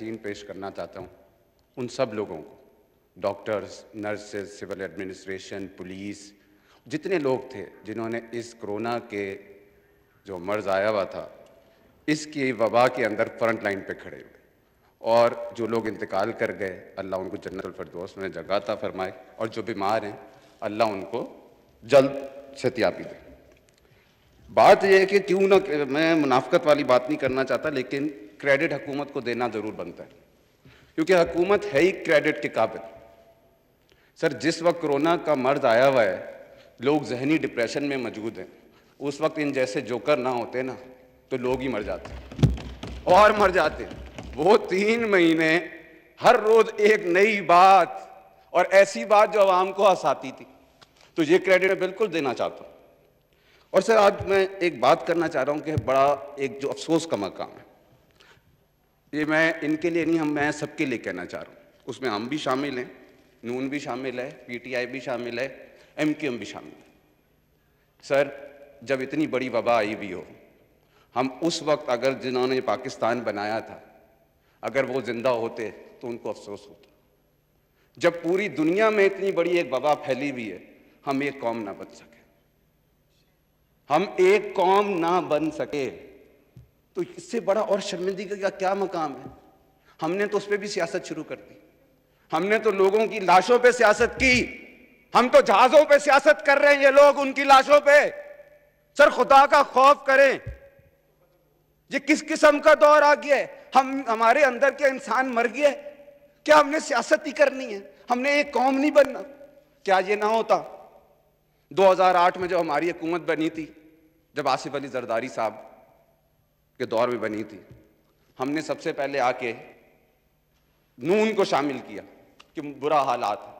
team पेश करना चाहता हूँ उन सब लोगों को doctors nurses civil administration police जितने लोग थे जिन्होंने इस कोरोना के जो मर्ज आया हुआ था इसकी वबा के अंदर फ्रंट लाइन पे खड़े हुए और जो लोग इंतकाल कर गए अल्लाह उनको जन्नत फरदोस में जगाता फरमाए और जो बीमार हैं अल्लाह उनको जल्द सत्यापी दे बात यह है कि क्यों ना मैं मुनाफ्त वाली बात नहीं करना चाहता लेकिन क्रेडिट हकूमत को देना ज़रूर बनता है क्योंकि हुकूमत है ही क्रेडिट के काबिल सर जिस वक्त कोरोना का मर्ज आया हुआ है लोग जहनी डिप्रेशन में मौजूद हैं उस वक्त इन जैसे जोकर ना होते ना तो लोग ही मर जाते और मर जाते वो तीन महीने हर रोज़ एक नई बात और ऐसी बात जो आवाम को हंसाती थी तो ये क्रेडिट मैं बिल्कुल देना चाहता हूँ और सर आज मैं एक बात करना चाह रहा हूँ कि बड़ा एक जो अफसोस का मकाम है ये मैं इनके लिए नहीं हम मैं सबके लिए कहना चाह रहा हूँ उसमें हम भी शामिल हैं नून भी शामिल है पीटीआई भी शामिल है एमक्यूएम भी शामिल है सर जब इतनी बड़ी वबा आई भी हो हम उस वक्त अगर जिन्होंने पाकिस्तान बनाया था अगर वो ज़िंदा होते तो उनको अफसोस होता जब पूरी दुनिया में इतनी बड़ी एक वबा फैली हुई है हम एक कौम ना बन सके हम एक कौम ना बन सके तो इससे बड़ा और शर्मिंदगी का क्या मकाम है हमने तो उस पर भी सियासत शुरू कर दी हमने तो लोगों की लाशों पे सियासत की हम तो जहाजों पे सियासत कर रहे हैं ये लोग उनकी लाशों पे सर खुदा का खौफ करें ये किस किस्म का दौर आ गया है हम हमारे अंदर के इंसान मर गए क्या हमने सियासत ही करनी है हमने एक कौम नहीं बनना क्या ये ना होता 2008 में जब हमारी हुकूमत बनी थी जब आसिफ अली जरदारी साहब के दौर में बनी थी हमने सबसे पहले आके नून को शामिल किया कि बुरा हालात है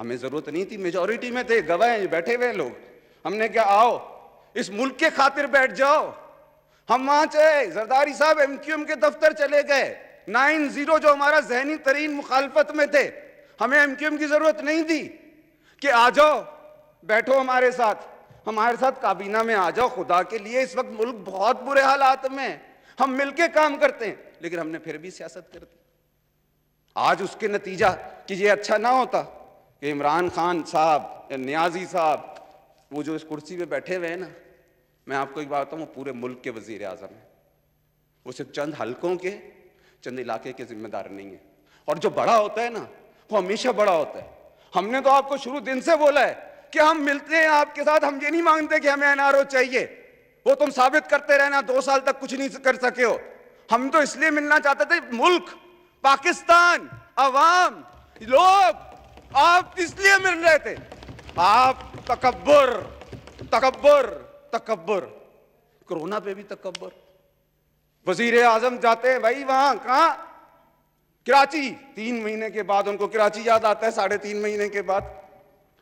हमें ज़रूरत नहीं थी मेजोरिटी में थे गवाह हैं बैठे हुए लोग हमने क्या आओ इस मुल्क के खातिर बैठ जाओ हम वहां चले जरदारी साहब एमक्यूएम के दफ्तर चले गए नाइन जीरो जो हमारा जहनी तरीन मुखालफत में थे हमें एमक्यूएम की जरूरत नहीं थी कि आ जाओ बैठो हमारे साथ हमारे साथ काबीना में आ जाओ खुदा के लिए इस वक्त मुल्क बहुत बुरे हालात में हम मिलके काम करते हैं लेकिन हमने फिर भी सियासत कर दी आज उसके नतीजा कि ये अच्छा ना होता कि इमरान खान साहब न्याजी साहब वो जो इस कुर्सी पे बैठे हुए हैं ना मैं आपको एक बात बताऊँ वो पूरे मुल्क के वजीर आजम हैं वो सिर्फ चंद हल्कों के चंद इलाके के जिम्मेदार नहीं है और जो बड़ा होता है ना वो हमेशा बड़ा होता है हमने तो आपको शुरू दिन से बोला है कि हम मिलते हैं आपके साथ हम ये नहीं मांगते कि हमें एनआरओ चाहिए वो तुम साबित करते रहना दो साल तक कुछ नहीं कर सके हो हम तो इसलिए मिलना चाहते थे मुल्क पाकिस्तान अवाम लोग आप इसलिए मिल रहे थे आप तकबर तकबर तकबर कोरोना पे भी तकबर वजीर आजम जाते हैं भाई वहां कहा कराची तीन महीने के बाद उनको कराची याद आता है साढ़े तीन महीने के बाद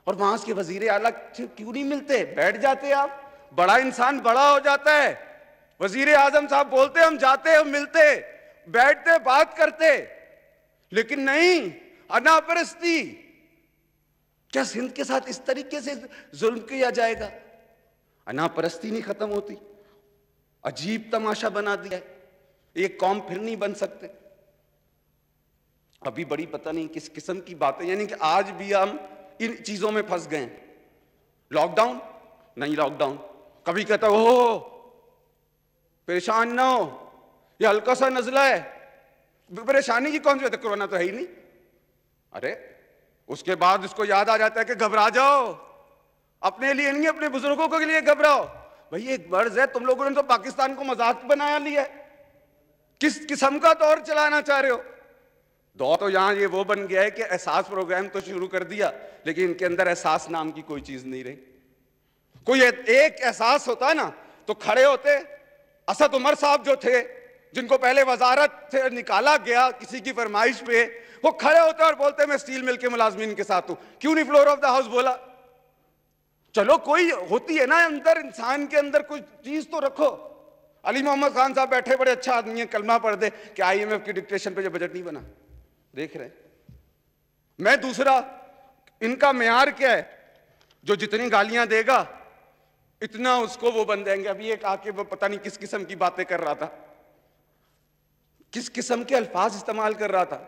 और वहां के वजीर आला क्यों नहीं मिलते बैठ जाते आप बड़ा इंसान बड़ा हो जाता है वजीर आजम साहब बोलते हम जाते हम मिलते बैठते बात करते लेकिन नहीं अनापरस्ती क्या सिंध के साथ इस तरीके से जुल्म किया जाएगा अनापरस्ती नहीं खत्म होती अजीब तमाशा बना दिया ये एक कौम फिर नहीं बन सकते अभी बड़ी पता नहीं किस किस्म की बातें यानी कि आज भी हम इन चीज़ों में फंस गए लॉकडाउन नहीं लॉकडाउन कभी कहता हो परेशान ना हो यह हल्का सा नजला है परेशानी की कौन सी बात है कोरोना तो है ही नहीं अरे उसके बाद उसको याद आ जाता है कि घबरा जाओ अपने लिए नहीं अपने बुजुर्गों के लिए घबराओ भाई एक मर्ज है तुम लोगों ने तो पाकिस्तान को मजाक बनाया लिया है किस किस्म का दौर चलाना चाह रहे हो दौर तो यहाँ ये वो बन गया है कि एहसास प्रोग्राम तो शुरू कर दिया लेकिन इनके अंदर एहसास नाम की कोई चीज़ नहीं रही कोई एक एहसास होता ना तो खड़े होते असद उमर साहब जो थे जिनको पहले वजारत से निकाला गया किसी की फरमाइश पे वो खड़े होते और बोलते मैं स्टील मिल के मुलाजमीन के साथ हूं क्यों नहीं फ्लोर ऑफ द हाउस बोला चलो कोई होती है ना अंदर इंसान के अंदर कुछ चीज तो रखो अली मोहम्मद खान साहब बैठे बड़े अच्छा आदमी है कलमा पढ़ दे कि आईएमएफ की डिक्टेशन पे जो बजट नहीं बना देख रहे हैं मैं दूसरा इनका मैार क्या है जो जितनी गालियां देगा इतना उसको वो बन देंगे अभी एक आके वो पता नहीं किस किस्म की बातें कर रहा था किस किस्म के अल्फाज इस्तेमाल कर रहा था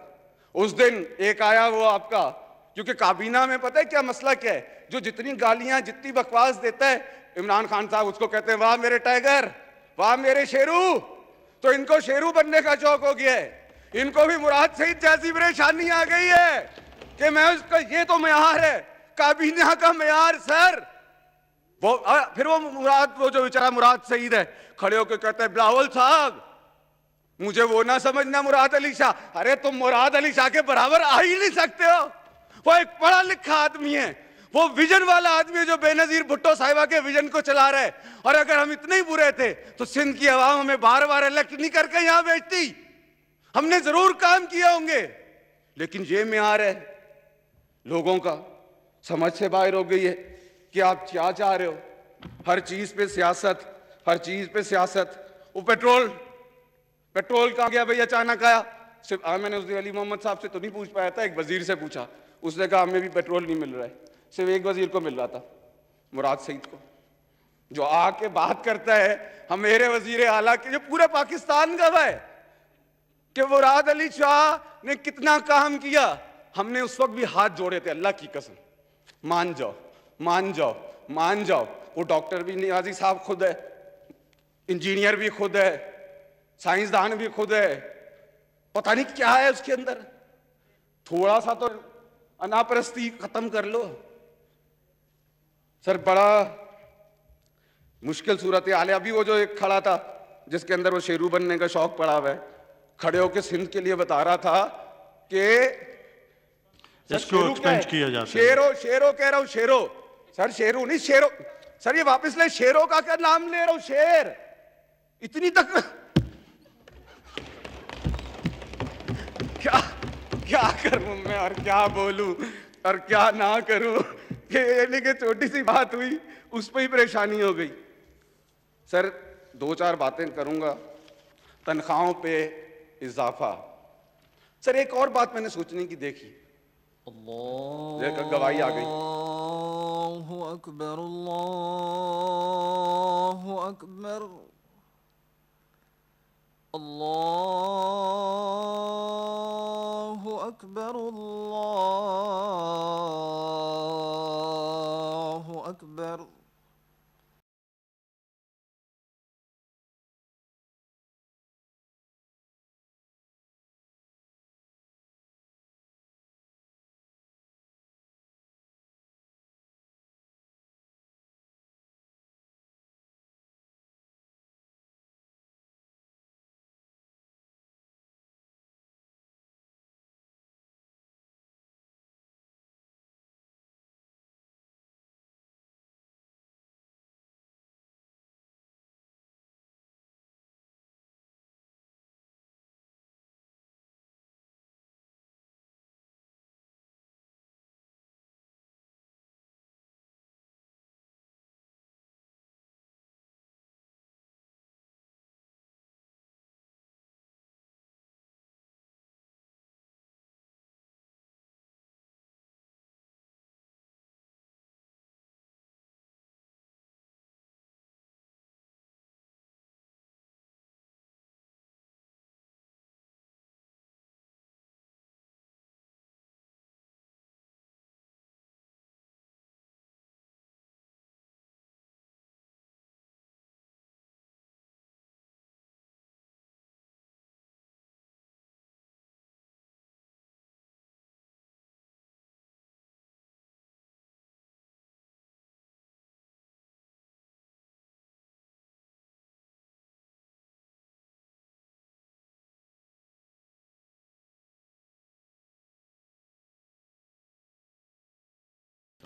उस दिन एक आया वो आपका क्योंकि काबीना में पता है क्या मसला क्या है जो जितनी गालियां जितनी बकवास देता है इमरान खान साहब उसको कहते हैं वाह मेरे टाइगर वाह मेरे शेरू तो इनको शेरू बनने का शौक हो गया है इनको भी मुराद सईद जैसी परेशानी आ गई है कि मैं उसका ये तो मैार है काबीना का मैार सर वो आ, फिर वो मुराद वो जो बेचारा मुराद सईद है खड़े होकर कहते हैं बिलावल साहब मुझे वो ना समझना मुराद अली शाह अरे तुम मुराद अली शाह के बराबर आ ही नहीं सकते हो वो एक पढ़ा लिखा आदमी है वो विजन वाला आदमी है जो बेनजीर भुट्टो साहिबा के विजन को चला रहे और अगर हम इतने ही बुरे थे तो सिंध की आवाम हमें बार बार इलेक्ट नहीं करके यहाँ बेचती हमने जरूर काम किया होंगे लेकिन ये म्यार है लोगों का समझ से बाहर हो गई है कि आप क्या चाह रहे हो हर चीज पे सियासत हर चीज पे सियासत वो पेट्रोल पेट्रोल कहा गया भाई अचानक आया सिर्फ आ हाँ, मैंने उस दिन अली मोहम्मद साहब से तो नहीं पूछ पाया था एक वजीर से पूछा उसने कहा हमें भी पेट्रोल नहीं मिल रहा है सिर्फ एक वजीर को मिल रहा था मुराद सईद को जो आके बात करता है हम मेरे वजीर आला के जो पूरे पाकिस्तान का है कि वो राहत अली शाह ने कितना काम किया हमने उस वक्त भी हाथ जोड़े थे अल्लाह की कसम मान जाओ मान जाओ मान जाओ वो डॉक्टर भी नियाजी साहब खुद है इंजीनियर भी खुद है साइंसदान भी खुद है पता नहीं क्या है उसके अंदर थोड़ा सा तो अनापरस्ती खत्म कर लो सर बड़ा मुश्किल सूरत है है अभी वो जो एक खड़ा था जिसके अंदर वो शेरू बनने का शौक पड़ा हुआ है खड़े होकर सिंध के लिए बता रहा था कि इसको एक्सपेंड किया शेरो शेरो कह रहा हूं शेरो सर शेरू नहीं शेरो सर ये वापस ले शेरों का क्या नाम ले रहा हूं शेर इतनी तक क्या क्या करू मैं और क्या बोलू और क्या ना करूं लेकिन छोटी सी बात हुई उस पर ही परेशानी हो गई सर दो चार बातें करूंगा तनख्वाहों पे इजाफा सर एक और बात मैंने सोचने की देखी गवाही आ गई अकबर अकबर अल्लाह अकबर अल्लाह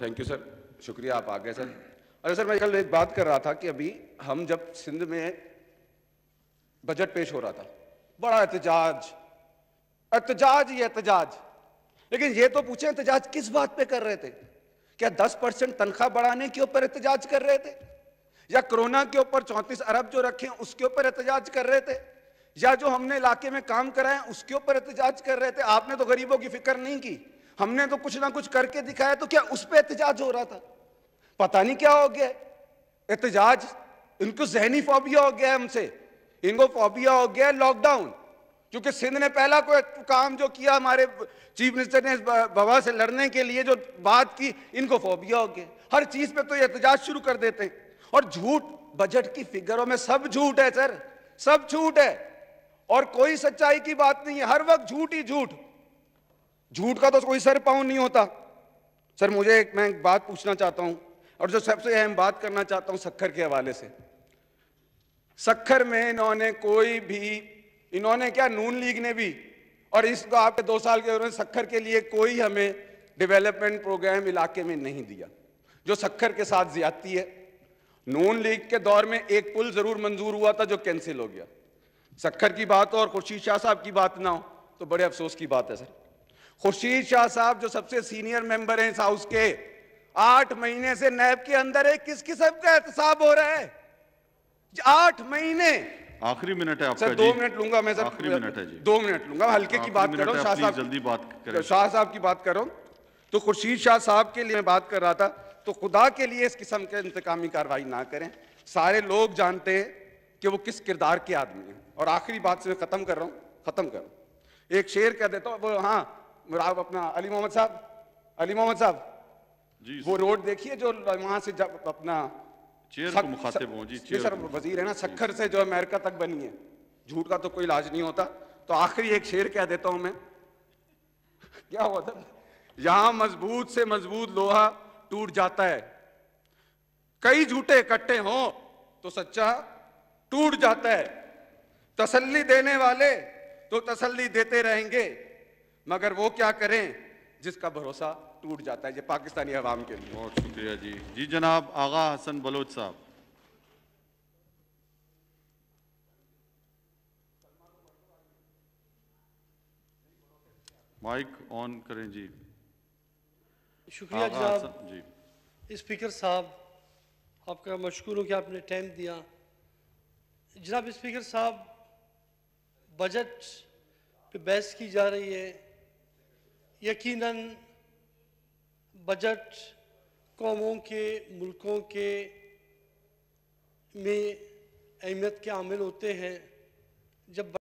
थैंक यू सर शुक्रिया आप आ गए सर अरे सर मैं कल एक बात कर रहा था कि अभी हम जब सिंध में बजट पेश हो रहा था बड़ा एहतजाज एहतजाज ये एहतजाज लेकिन ये तो पूछे एहतजाज किस बात पे कर रहे थे क्या 10 परसेंट तनख्वाह बढ़ाने के ऊपर एहतजाज कर रहे थे या कोरोना के ऊपर 34 अरब जो रखे उसके ऊपर एहतजाज कर रहे थे या जो हमने इलाके में काम कराए उसके ऊपर एहतजाज कर रहे थे आपने तो गरीबों की फिक्र नहीं की हमने तो कुछ ना कुछ करके दिखाया तो क्या उस पर एहतजाज हो रहा था पता नहीं क्या हो गया एहतजाज इनको जहनी फोबिया हो गया हमसे इनको फोबिया हो गया लॉकडाउन क्योंकि सिंध ने पहला कोई काम जो किया हमारे चीफ मिनिस्टर ने बाबा से लड़ने के लिए जो बात की इनको फोबिया हो गया हर चीज पे तो एहतजाज शुरू कर देते हैं और झूठ बजट की फिगरों में सब झूठ है सर सब झूठ है और कोई सच्चाई की बात नहीं है हर वक्त झूठ ही झूठ झूठ का तो कोई सर पाँव नहीं होता सर मुझे एक मैं एक बात पूछना चाहता हूँ और जो सबसे अहम बात करना चाहता हूँ सखर के हवाले से सखर में इन्होंने कोई भी इन्होंने क्या नून लीग ने भी और इस आपके दो साल के उन्होंने सखर के लिए कोई हमें डेवलपमेंट प्रोग्राम इलाके में नहीं दिया जो सखर के साथ ज्यादती है नून लीग के दौर में एक पुल जरूर मंजूर हुआ था जो कैंसिल हो गया सखर की बात हो और खुर्शीद शाह साहब की बात ना हो तो बड़े अफसोस की बात है सर खुर्शीद शाह साहब जो सबसे सीनियर मेंबर हैं इस हाउस के आठ महीने से नैब के अंदर है किस किस्म का एहतसाब हो रहा है आठ महीने आखिरी मिनट है आपका सर दो मिनट लूंगा मैं सर आखिरी मिनट है जी दो मिनट लूंगा हल्के की बात करो शाह साहब जल्दी बात करो शाह साहब की बात करो तो खुर्शीद शाह साहब के लिए मैं बात कर रहा था तो खुदा के लिए इस किस्म के इंतकामी कार्रवाई ना करें सारे लोग जानते हैं कि वो किस किरदार के आदमी हैं और आखिरी बात से मैं ख़त्म कर रहा हूं ख़त्म कर रहा हूँ एक शेर कह देता हूं हाँ अपना अली मोहम्मद साहब अली मोहम्मद साहब जी वो रोड देखिए जो वहां से जब अपना मुखातिब हो जी सर वजीर है ना सखर से जो अमेरिका तक बनी है झूठ का तो कोई इलाज नहीं होता तो आखिरी एक शेर कह देता हूं मैं क्या हुआ था यहां मजबूत से मजबूत लोहा टूट जाता है कई झूठे इकट्ठे हो तो सच्चा टूट जाता है तसल्ली देने वाले तो तसल्ली देते रहेंगे मगर वो क्या करें जिसका भरोसा टूट जाता है ये पाकिस्तानी अवाम के लिए बहुत शुक्रिया जी जी जनाब आगा हसन बलोच साहब माइक ऑन करें जी शुक्रिया जनाब जी स्पीकर साहब आपका मशहूर हूँ कि आपने टाइम दिया जनाब स्पीकर साहब बजट पे बहस की जा रही है यकीनन बजट कौमों के मुल्कों के में अहमियत के आमिल होते हैं जब